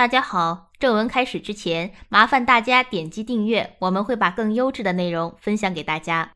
大家好，正文开始之前，麻烦大家点击订阅，我们会把更优质的内容分享给大家。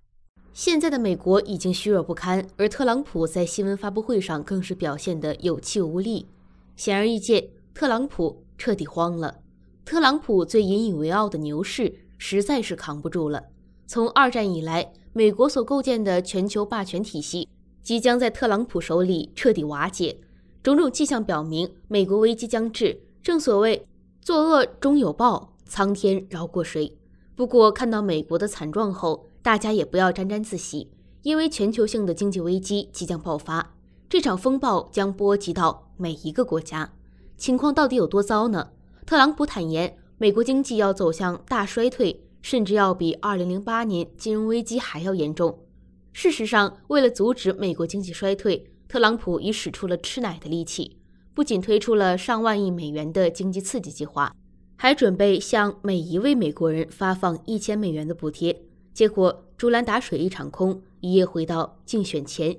现在的美国已经虚弱不堪，而特朗普在新闻发布会上更是表现得有气无力。显而易见，特朗普彻底慌了。特朗普最引以为傲的牛市实在是扛不住了。从二战以来，美国所构建的全球霸权体系即将在特朗普手里彻底瓦解。种种迹象表明，美国危机将至。正所谓，作恶终有报，苍天饶过谁？不过看到美国的惨状后，大家也不要沾沾自喜，因为全球性的经济危机即将爆发，这场风暴将波及到每一个国家。情况到底有多糟呢？特朗普坦言，美国经济要走向大衰退，甚至要比2008年金融危机还要严重。事实上，为了阻止美国经济衰退，特朗普已使出了吃奶的力气。不仅推出了上万亿美元的经济刺激计划，还准备向每一位美国人发放一千美元的补贴，结果竹篮打水一场空，一夜回到竞选前，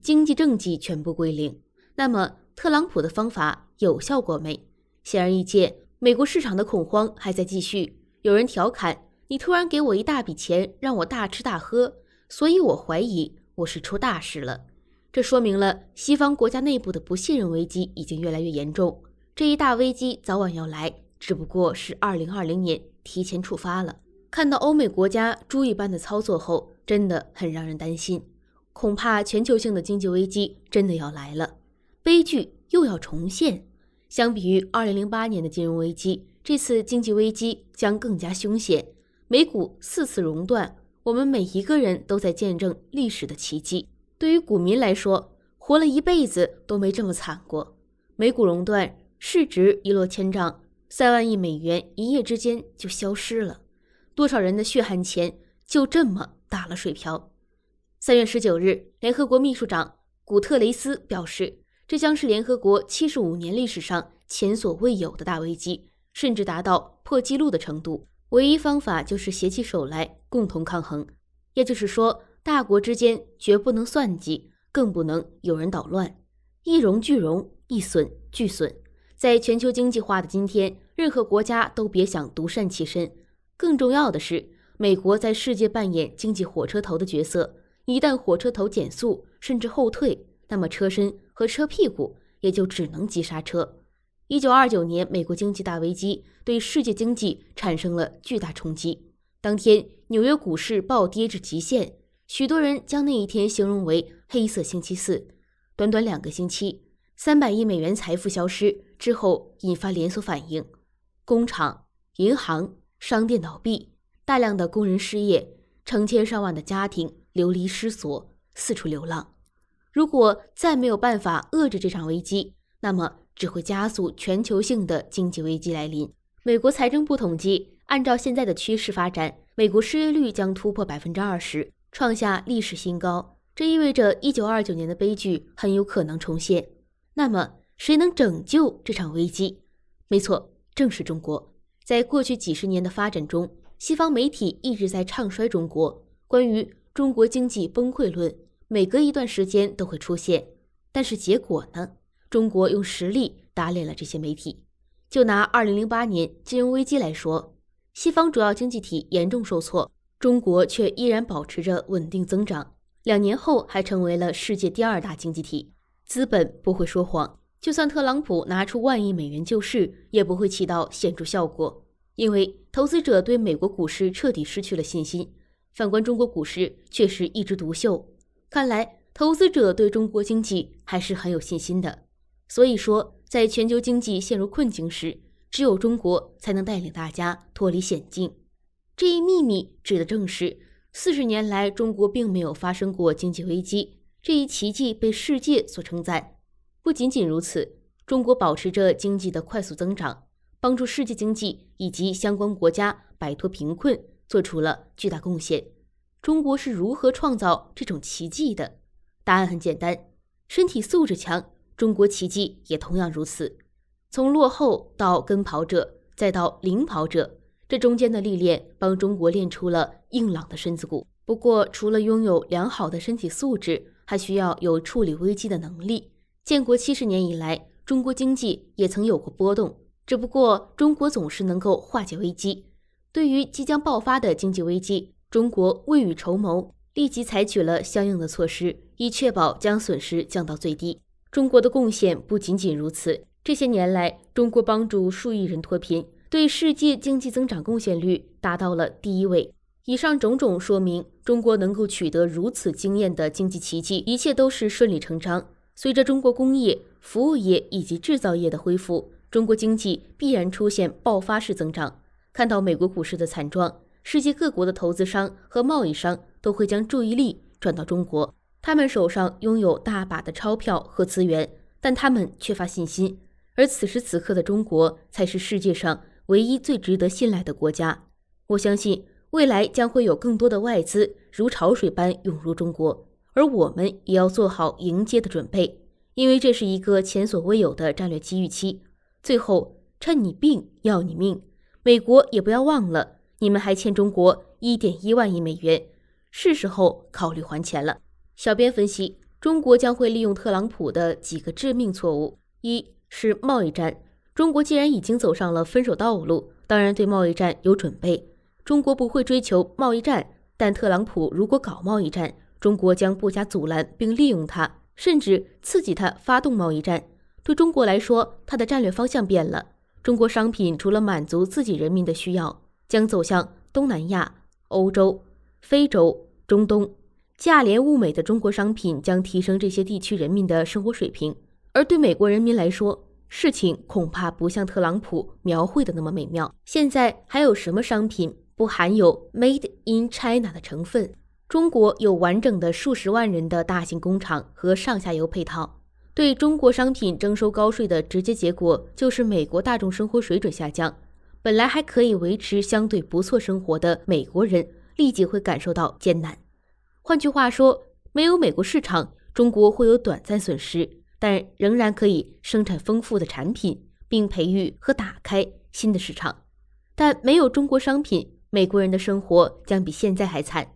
经济政绩全部归零。那么，特朗普的方法有效果没？显而易见，美国市场的恐慌还在继续。有人调侃：“你突然给我一大笔钱，让我大吃大喝，所以我怀疑我是出大事了。”这说明了西方国家内部的不信任危机已经越来越严重，这一大危机早晚要来，只不过是二零二零年提前触发了。看到欧美国家猪一般的操作后，真的很让人担心，恐怕全球性的经济危机真的要来了，悲剧又要重现。相比于二零零八年的金融危机，这次经济危机将更加凶险。美股四次熔断，我们每一个人都在见证历史的奇迹。对于股民来说，活了一辈子都没这么惨过。美股熔断，市值一落千丈，三万亿美元一夜之间就消失了，多少人的血汗钱就这么打了水漂。三月十九日，联合国秘书长古特雷斯表示，这将是联合国七十五年历史上前所未有的大危机，甚至达到破纪录的程度。唯一方法就是携起手来，共同抗衡。也就是说。大国之间绝不能算计，更不能有人捣乱，一荣俱荣，一损俱损。在全球经济化的今天，任何国家都别想独善其身。更重要的是，美国在世界扮演经济火车头的角色，一旦火车头减速甚至后退，那么车身和车屁股也就只能急刹车。一九二九年美国经济大危机对世界经济产生了巨大冲击，当天纽约股市暴跌至极限。许多人将那一天形容为“黑色星期四”。短短两个星期，三百亿美元财富消失之后，引发连锁反应，工厂、银行、商店倒闭，大量的工人失业，成千上万的家庭流离失所，四处流浪。如果再没有办法遏制这场危机，那么只会加速全球性的经济危机来临。美国财政部统计，按照现在的趋势发展，美国失业率将突破百分之二十。创下历史新高，这意味着一九二九年的悲剧很有可能重现。那么，谁能拯救这场危机？没错，正是中国。在过去几十年的发展中，西方媒体一直在唱衰中国，关于中国经济崩溃论，每隔一段时间都会出现。但是结果呢？中国用实力打脸了这些媒体。就拿二零零八年金融危机来说，西方主要经济体严重受挫。中国却依然保持着稳定增长，两年后还成为了世界第二大经济体。资本不会说谎，就算特朗普拿出万亿美元救市，也不会起到显著效果，因为投资者对美国股市彻底失去了信心。反观中国股市，确实一枝独秀，看来投资者对中国经济还是很有信心的。所以说，在全球经济陷入困境时，只有中国才能带领大家脱离险境。这一秘密指的正是，四十年来中国并没有发生过经济危机，这一奇迹被世界所称赞。不仅仅如此，中国保持着经济的快速增长，帮助世界经济以及相关国家摆脱贫困，做出了巨大贡献。中国是如何创造这种奇迹的？答案很简单，身体素质强。中国奇迹也同样如此，从落后到跟跑者，再到领跑者。这中间的历练帮中国练出了硬朗的身子骨。不过，除了拥有良好的身体素质，还需要有处理危机的能力。建国七十年以来，中国经济也曾有过波动，只不过中国总是能够化解危机。对于即将爆发的经济危机，中国未雨绸缪，立即采取了相应的措施，以确保将损失降到最低。中国的贡献不仅仅如此，这些年来，中国帮助数亿人脱贫。对世界经济增长贡献率达到了第一位。以上种种说明，中国能够取得如此惊艳的经济奇迹，一切都是顺理成章。随着中国工业、服务业以及制造业的恢复，中国经济必然出现爆发式增长。看到美国股市的惨状，世界各国的投资商和贸易商都会将注意力转到中国。他们手上拥有大把的钞票和资源，但他们缺乏信心。而此时此刻的中国，才是世界上。唯一最值得信赖的国家，我相信未来将会有更多的外资如潮水般涌入中国，而我们也要做好迎接的准备，因为这是一个前所未有的战略机遇期。最后，趁你病要你命，美国也不要忘了，你们还欠中国一点一万亿美元，是时候考虑还钱了。小编分析，中国将会利用特朗普的几个致命错误，一是贸易战。中国既然已经走上了分手道路，当然对贸易战有准备。中国不会追求贸易战，但特朗普如果搞贸易战，中国将不加阻拦，并利用它，甚至刺激他发动贸易战。对中国来说，它的战略方向变了。中国商品除了满足自己人民的需要，将走向东南亚、欧洲、非洲、中东，价廉物美的中国商品将提升这些地区人民的生活水平。而对美国人民来说，事情恐怕不像特朗普描绘的那么美妙。现在还有什么商品不含有 Made in China 的成分？中国有完整的数十万人的大型工厂和上下游配套。对中国商品征收高税的直接结果就是美国大众生活水准下降。本来还可以维持相对不错生活的美国人立即会感受到艰难。换句话说，没有美国市场，中国会有短暂损失。但仍然可以生产丰富的产品，并培育和打开新的市场。但没有中国商品，美国人的生活将比现在还惨。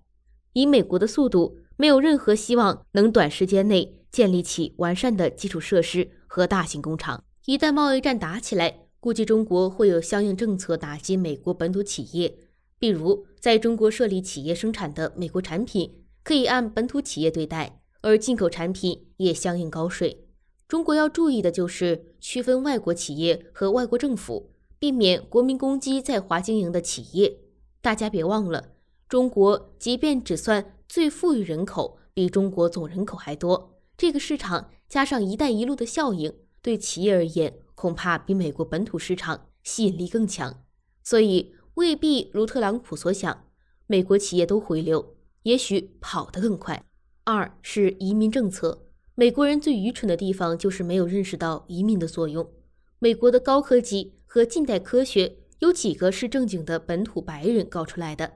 以美国的速度，没有任何希望能短时间内建立起完善的基础设施和大型工厂。一旦贸易战打起来，估计中国会有相应政策打击美国本土企业，比如在中国设立企业生产的美国产品可以按本土企业对待，而进口产品也相应高税。中国要注意的就是区分外国企业和外国政府，避免国民攻击在华经营的企业。大家别忘了，中国即便只算最富裕人口，比中国总人口还多。这个市场加上“一带一路”的效应，对企业而言，恐怕比美国本土市场吸引力更强。所以未必如特朗普所想，美国企业都回流，也许跑得更快。二是移民政策。美国人最愚蠢的地方就是没有认识到移民的作用。美国的高科技和近代科学有几个是正经的本土白人搞出来的？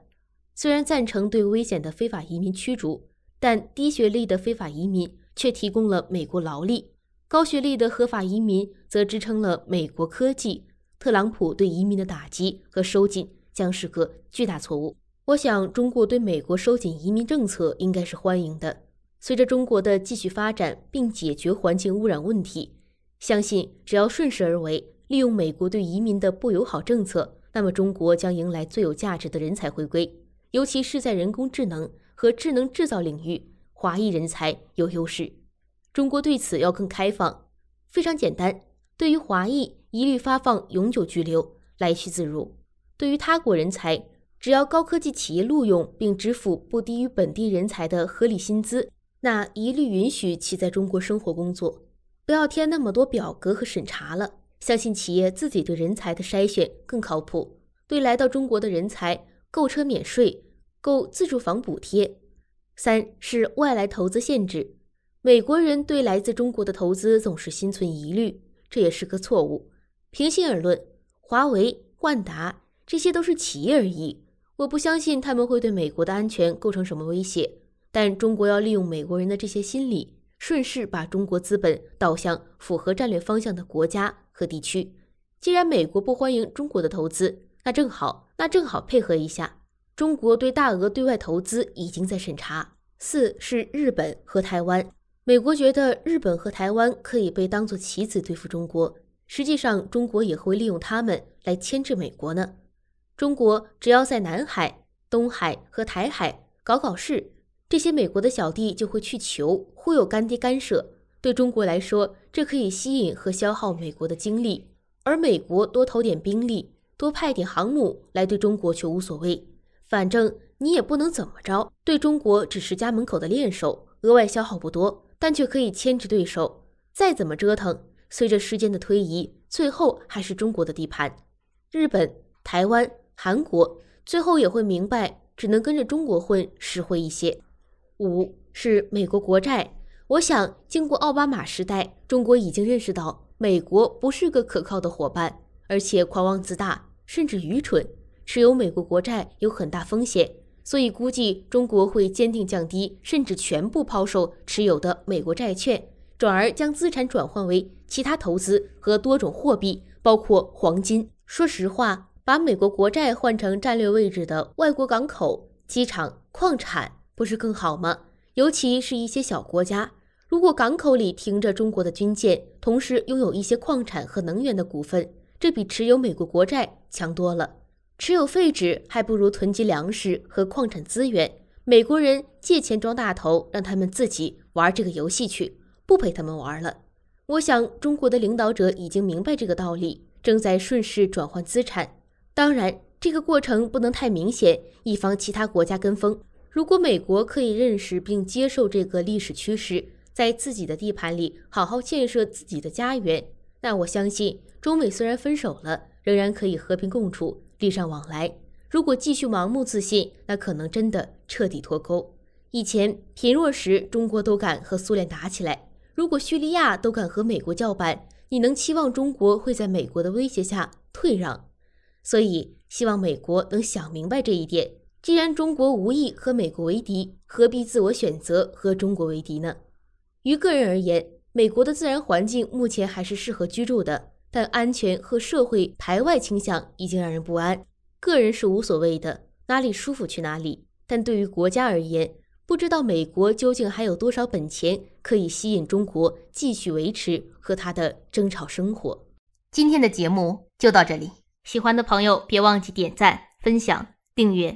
虽然赞成对危险的非法移民驱逐，但低学历的非法移民却提供了美国劳力，高学历的合法移民则支撑了美国科技。特朗普对移民的打击和收紧将是个巨大错误。我想，中国对美国收紧移民政策应该是欢迎的。随着中国的继续发展并解决环境污染问题，相信只要顺势而为，利用美国对移民的不友好政策，那么中国将迎来最有价值的人才回归，尤其是在人工智能和智能制造领域，华裔人才有优势。中国对此要更开放。非常简单，对于华裔，一律发放永久居留，来去自如；对于他国人才，只要高科技企业录用并支付不低于本地人才的合理薪资。那一律允许其在中国生活工作，不要填那么多表格和审查了，相信企业自己对人才的筛选更靠谱。对来到中国的人才，购车免税，购自住房补贴。三是外来投资限制，美国人对来自中国的投资总是心存疑虑，这也是个错误。平心而论，华为、万达这些都是企业而已，我不相信他们会对美国的安全构成什么威胁。但中国要利用美国人的这些心理，顺势把中国资本导向符合战略方向的国家和地区。既然美国不欢迎中国的投资，那正好，那正好配合一下。中国对大俄对外投资已经在审查。四是日本和台湾，美国觉得日本和台湾可以被当作棋子对付中国。实际上，中国也会利用他们来牵制美国呢。中国只要在南海、东海和台海搞搞事。这些美国的小弟就会去求，忽悠干爹干涉。对中国来说，这可以吸引和消耗美国的精力，而美国多投点兵力，多派点航母来对中国却无所谓。反正你也不能怎么着，对中国只是家门口的练手，额外消耗不多，但却可以牵制对手。再怎么折腾，随着时间的推移，最后还是中国的地盘。日本、台湾、韩国最后也会明白，只能跟着中国混实惠一些。五是美国国债。我想，经过奥巴马时代，中国已经认识到美国不是个可靠的伙伴，而且狂妄自大，甚至愚蠢。持有美国国债有很大风险，所以估计中国会坚定降低，甚至全部抛售持有的美国债券，转而将资产转换为其他投资和多种货币，包括黄金。说实话，把美国国债换成战略位置的外国港口、机场、矿产。不是更好吗？尤其是一些小国家，如果港口里停着中国的军舰，同时拥有一些矿产和能源的股份，这比持有美国国债强多了。持有废纸还不如囤积粮食和矿产资源。美国人借钱装大头，让他们自己玩这个游戏去，不陪他们玩了。我想中国的领导者已经明白这个道理，正在顺势转换资产。当然，这个过程不能太明显，以防其他国家跟风。如果美国可以认识并接受这个历史趋势，在自己的地盘里好好建设自己的家园，那我相信中美虽然分手了，仍然可以和平共处，礼尚往来。如果继续盲目自信，那可能真的彻底脱钩。以前贫弱时，中国都敢和苏联打起来，如果叙利亚都敢和美国叫板，你能期望中国会在美国的威胁下退让？所以，希望美国能想明白这一点。既然中国无意和美国为敌，何必自我选择和中国为敌呢？于个人而言，美国的自然环境目前还是适合居住的，但安全和社会排外倾向已经让人不安。个人是无所谓的，哪里舒服去哪里。但对于国家而言，不知道美国究竟还有多少本钱可以吸引中国继续维持和他的争吵生活。今天的节目就到这里，喜欢的朋友别忘记点赞、分享、订阅。